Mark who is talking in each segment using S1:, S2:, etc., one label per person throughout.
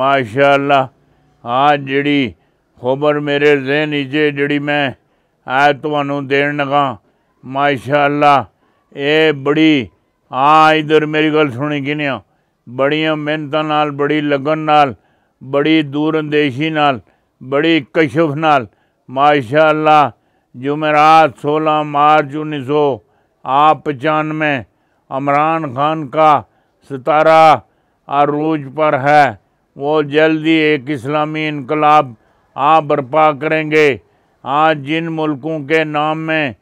S1: ਮਾਸ਼ਾਅੱਲਾ ਹਾਂ ਜਿਹੜੀ ਖਬਰ ਮੇਰੇ ਜ਼ਿਹਨ ਵਿੱਚ ਜਿਹੜੀ ਮੈਂ ਆ ਤੁਹਾਨੂੰ ਦੇਣ ਲਗਾ ਮਾਸ਼ਾਅੱਲਾ ਇਹ ਬੜੀ ਆ ਇਧਰ ਮੇਰੀ ਗੱਲ ਸੁਣੀ ਕਿਨਿਆ ਬੜੀਆਂ ਮਿਹਨਤਾਂ ਨਾਲ ਬੜੀ ਲਗਨ ਨਾਲ ਬੜੀ ਦੂਰਅੰਦੇਸ਼ੀ ਨਾਲ ਬੜੀ ਕਸ਼ਫ ਨਾਲ ਮਾਸ਼ਾਅੱਲਾ जुमेरात 16 मार्च उन्नीस सौ पचानवे इमरान खान का सितारा आरूज पर है वो जल्दी एक इस्लामी इनकलाब आ बर्पा करेंगे आज जिन मुल्कों के नाम में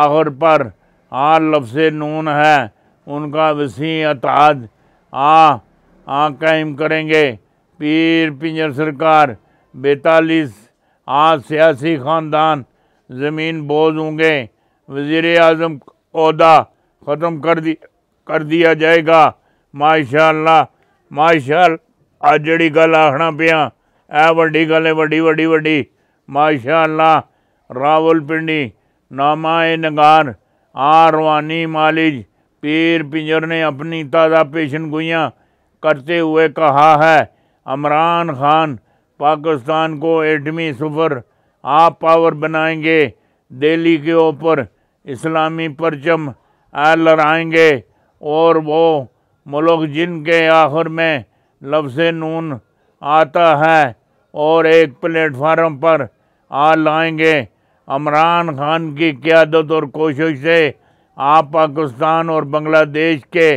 S1: आहर पर आ लफ्स नून है उनका वसी अताद आ आ कायम करेंगे पीर पिंजर सरकार बैतालीस आ सियासी ख़ानदान ज़मीन बोझ होंगे वज़ी अजम अहदा ख़त्म कर दी कर दिया जाएगा माशा माशा ਅੱਜ ਜਿਹੜੀ ਗੱਲ ਆਖਣਾ ਪਿਆ ਇਹ गल है वी ਵੱਡੀ ਵੱਡੀ रावल पिंडी नामा ए नगार आ रवानी मालिज पीर पिंजर ने अपनी ताज़ा पेशन गुइया करते हुए कहा है अमरान खान पाकिस्तान को एटमी सफ़र आप पावर बनाएंगे दिल्ली के ऊपर इस्लामी परचम लड़ाएंगे और वो मुल्क जिनके आखिर में लफ्ज़ नून आता है और एक प्लेटफार्म पर आ लाएंगे इमरान खान की क्यादत और कोशिश से आप पाकिस्तान और बांग्लादेश के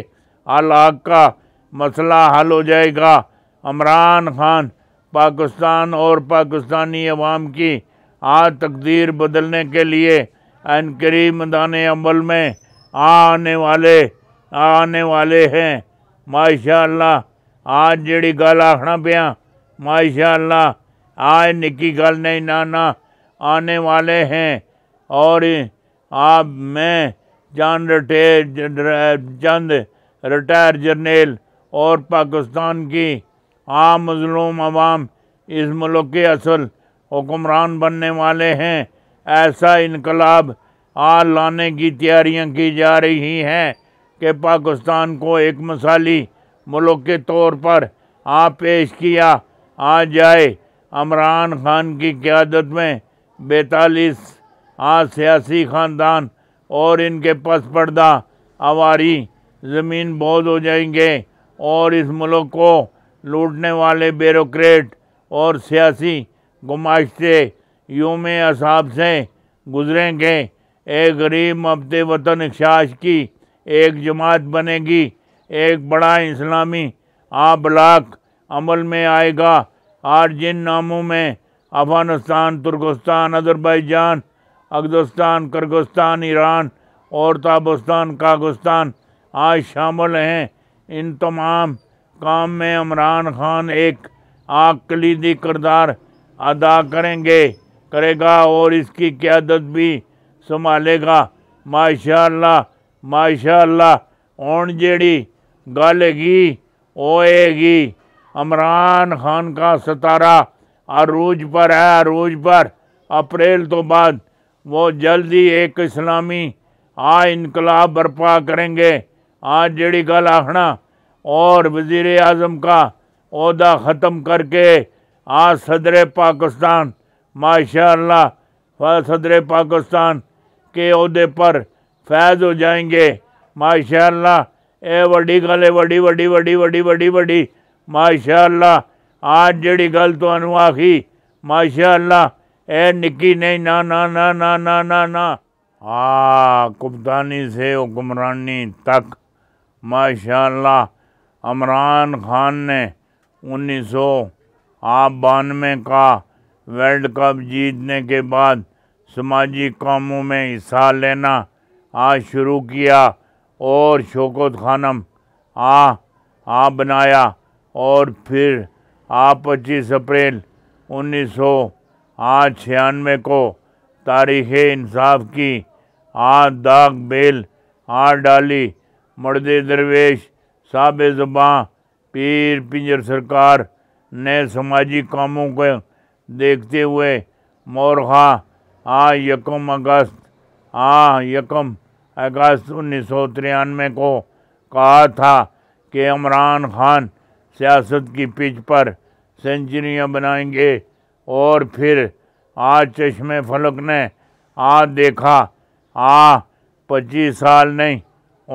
S1: हालात का मसला हल हो जाएगा इमरान खान पाकिस्तान और पाकिस्तानी अवाम की आ तकदीर बदलने के लिए अनकरी मैदान अमल में आने वाले आने वाले हैं माशा आज जड़ी गल आखना पिया माशाला आज निकी गल नहीं नाना आने वाले हैं और आप मैं चंद रिटेर चंद रिटायर जर्नेल और पाकिस्तान की आम मजलूम आवाम इस मुल्क के असल हुक्मरान बनने वाले हैं ऐसा इनकलाब आ लाने की तैयारियां की जा रही हैं कि पाकिस्तान को एक मिसाली मुल्क के तौर पर आप पेश किया आ जाए इमरान खान की क्यादत में बैतालीस आ सियासी ख़ानदान और इनके पस पर्दा आवारी ज़मीन बोध हो जाएंगे और इस मुल्क को लूटने वाले ब्यूरोक्रेट और सियासी गुमाशते से यूम असाब से गुजरेंगे एक गरीब मबते वतन शाश की एक जमात बनेगी एक बड़ा इस्लामी आबलाक अमल में आएगा और जिन नामों में अफगानिस्तान तुर्कस्तान अजरबैजान अगदस्तान कर्गिस्तान ईरान और ताबस्तान कागस्तान आज शामिल हैं इन तमाम काम में इमरान खान एक आग कलीदी किरदार अदा करेंगे करेगा और इसकी क्यादत भी संभालेगा माशा माशा और जड़ी गलगी ओएगी इमरान खान का सतारा अरूज पर है अरूज पर अप्रैल तो बाद वो जल्दी एक इस्लामी आ इनकलाब बर्पा करेंगे आज जड़ी गल आखना और वजीर अजम का अहदा ख़त्म करके आज सदर पाकिस्तान माशा सदर पाकिस्तान के अहदे पर फैज़ हो जाएंगे माशाला ये वही गल है वही वी वी वी वी वी माशाला आज जड़ी गल तू आखी माशाला ए निकी नहीं ना ना ना ना ना ना ना आ कुप्तानी से हुक्मरानी तक माशाला इमरान खान ने उन्नीस सौ आप बानवे का वर्ल्ड कप जीतने के बाद समाजी कामों में हिस्सा लेना आज शुरू किया और शोकत खानम आ आ बनाया और फिर आ पच्चीस अप्रैल उन्नीस सौ आ छियानवे को तारीख़ इंसाफ की आ दाग बेल आ डाली मर्द दरवेश साब जबाँ पीर पिंजर सरकार ने समाजी कामों को देखते हुए मोरखा आ यकम अगस्त आ यकम अगस्त उन्नीस सौ तिरानवे को कहा था कि इमरान खान सियासत की पिच पर सेंचुरियाँ बनाएंगे और फिर आज चश्मे फलक ने आ देखा आ पच्चीस साल नहीं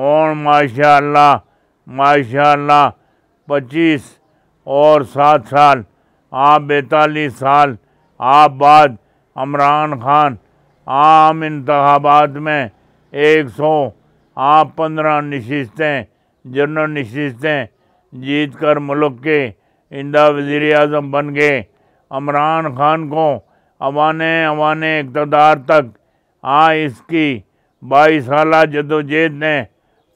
S1: और माशाल्लाह माशा पच्चीस और सात साल आ बैतालीस साल आ बाद इमरान खान आम इंतबात में एक सौ आप पंद्रह नशितें जनरल नशिस्तें जीत कर मुल्क के इंदा वज़ी अजम बन गए इमरान खान को अवान अवान इकतदार तक आ इसकी बाईस साल जदोजहद ने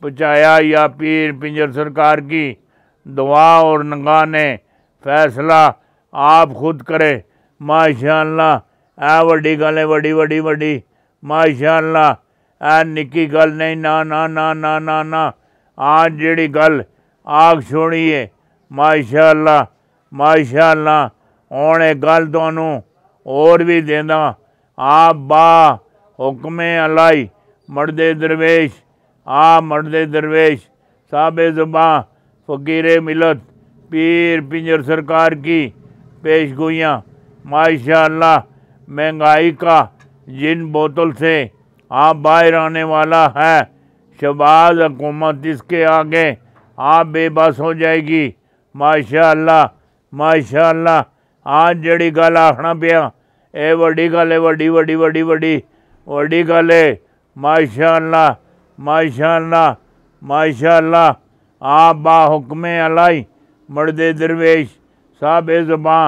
S1: पहुँचाया या पीर पिंजर सरकार की दुआ और नगाह ने फैसला आप खुद करे माशाला ए वड़ी गल वड्डी वड्डी वड्डी माशाला ਇਹ ਨਿੱਕੀ ਗੱਲ ਨਹੀਂ ਨਾ ਨਾ ਨਾ ਨਾ ਨਾ ਨਾ ਆ ਜਿਹੜੀ ਗੱਲ ਆਗ ਛੋੜੀ ਏ ਮਾਸ਼ਾਅੱਲਾ ਮਾਸ਼ਾਅੱਲਾ ਹੁਣ ਇਹ ਗੱਲ ਤੁਹਾਨੂੰ ਹੋਰ ਵੀ ਦੇਂਦਾ ਆ ਬਾ ਹੁਕਮੇ ਅਲਾਈ ਮਰਦੇ ਦਰਵੇਸ਼ ਆ ਮਰਦੇ ਦरवेश साब ज़बा फ़कीर मिलत पीर पिंजर सरकार की पेश गोयाँ माशा महंगाई का जिन बोतल से आप बाहर आने वाला है शबाज हुकूमत इसके आगे आप बेबस हो जाएगी माशाल्लाह माशाल्लाह आज जड़ी गल आखना पिया ए वड़ी गल है वड़ी वड़ी वड़ी वड़ी वड़ी गल है माशाल्लाह माशाल्लाह माशाल्लाह आप बा हुक्मे अलाई मर्दे दरवेश साहब जबां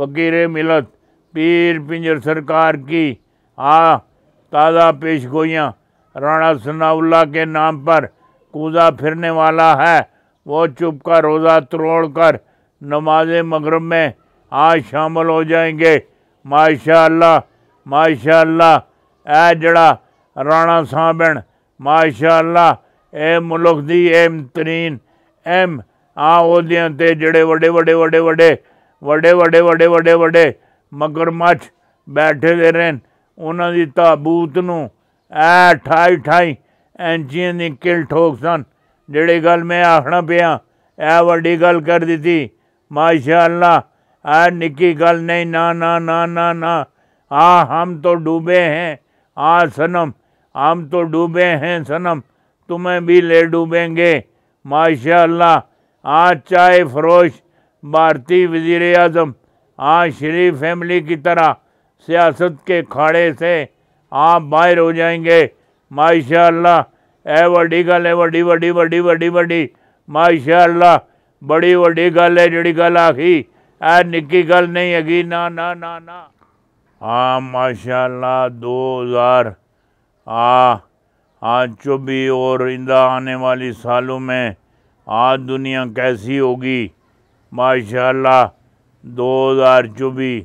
S1: फकीर मिलत पीर पिंजर सरकार की आ ताज़ा पेश गोइयाँ राणा सनाउल्ला के नाम पर कूदा फिरने वाला है वो चुप का रोज़ा तोड़ कर नमाज मगरब में आज शामिल हो जाएंगे माशाल्लाह माशा ए जड़ा राणा साबण माशा ए मुल्क दी एम तरीन एम ਆ ਉਹਦਿਆਂ जड़े ਜਿਹੜੇ ਵੱਡੇ वड़े वड़े वड़े वड़े वड़े वड़े ਵੱਡੇ मगरमच्छ बैठे दे रहे हैं उन्होंने ताबूत नाई ठाई ਐ ਠਾਈ किल ठोक सन ਕਿਲ गल मैं आखना पे ए ਆਖਣਾ गल कर दी थी माशा अल्लाह ए निकी गल नहीं ना ना ना ना ना हाँ हम तो डूबे हैं आ सनम हम तो डूबे हैं सनम तुम्हें भी ले डूबेंगे माशा अल्लाह आ चाय फरोश भारतीय वजीर अजम हाँ श्री फैमिली की तरह सियासत के खाड़े से आप बाहर हो जाएंगे माशा ए वही गल है वड़ी वड़ी वड़ी वड़ी वड़ी माशा बड़ी वही गल है जड़ी गल आखी ए निकी गल नहीं हैगी ना ना ना ना हाँ माशा दो हज़ार हाँ आज हाँ, चुबी और इंदा आने वाली सालों में आज दुनिया कैसी होगी माशा दो हज़ार चौबीस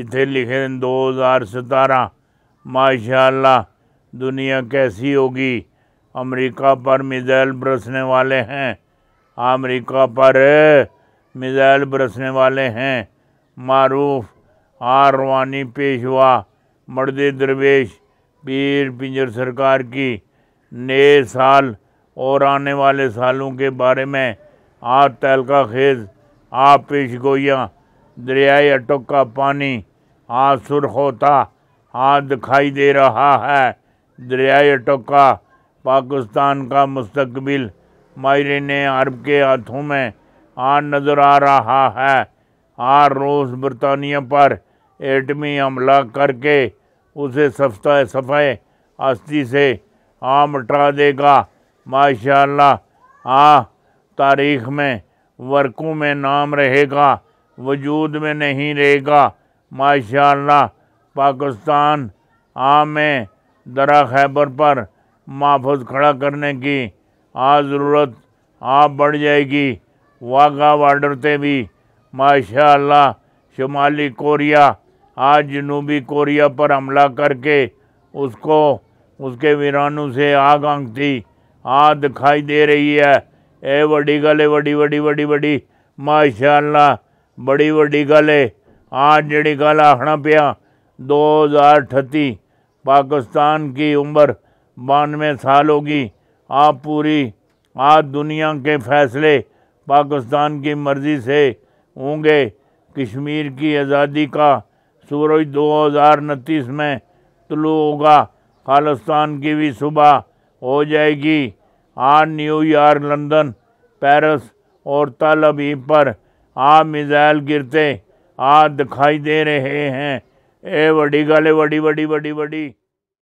S1: इतने लिखे दो हज़ार सतारह माशा दुनिया कैसी होगी अमेरिका पर मिज़ाइल बरसने वाले हैं अमेरिका पर मिज़ाइल बरसने वाले हैं मारूफ आर रवानी पेशवा मर्द दरवेश पीर पिंजर सरकार की नए साल और आने वाले सालों के बारे में आप तहलका खेज आप पेश गोयाँ दरियाए अटक का पानी आज सुर होता आज दिखाई दे रहा है दरियाई अटक का पाकिस्तान का मुस्तबिल माहरीन अरब के हाथों में आज नज़र आ रहा है आज रूस बरतानिया पर एटमी हमला करके उसे सफा सफ़े हस्ती से आम हटा देगा माशा आ तारीख में वर्कों में नाम रहेगा वजूद में नहीं रहेगा माशा पाकिस्तान आम दरा खैबर पर महफूज खड़ा करने की आज ज़रूरत आप बढ़ जाएगी वाघा बॉर्डर से भी माशा शुमाली कोरिया आज जनूबी कोरिया पर हमला करके उसको उसके वीरानों से आग आंख थी दिखाई दे रही है ए बड़ी गल बड़ी बड़ी बड़ी बड़ी माशा बड़ी ਵੱਡੀ गल है आज जड़ी गल आखना पिया दो हज़ार अठती पाकिस्तान की उम्र बानवे साल होगी आप पूरी आज दुनिया के फैसले पाकिस्तान की मर्ज़ी से होंगे कश्मीर की आज़ादी का सूरज दो हज़ार उनतीस में तलु होगा खालिस्तान की भी सुबह हो जाएगी आज न्यूयॉर्क लंदन पेरिस और तल पर आप मिसाइल गिरते आ दिखाई दे रहे हैं ए वड़ी गल वड़ी वड़ी वड़ी वड़ी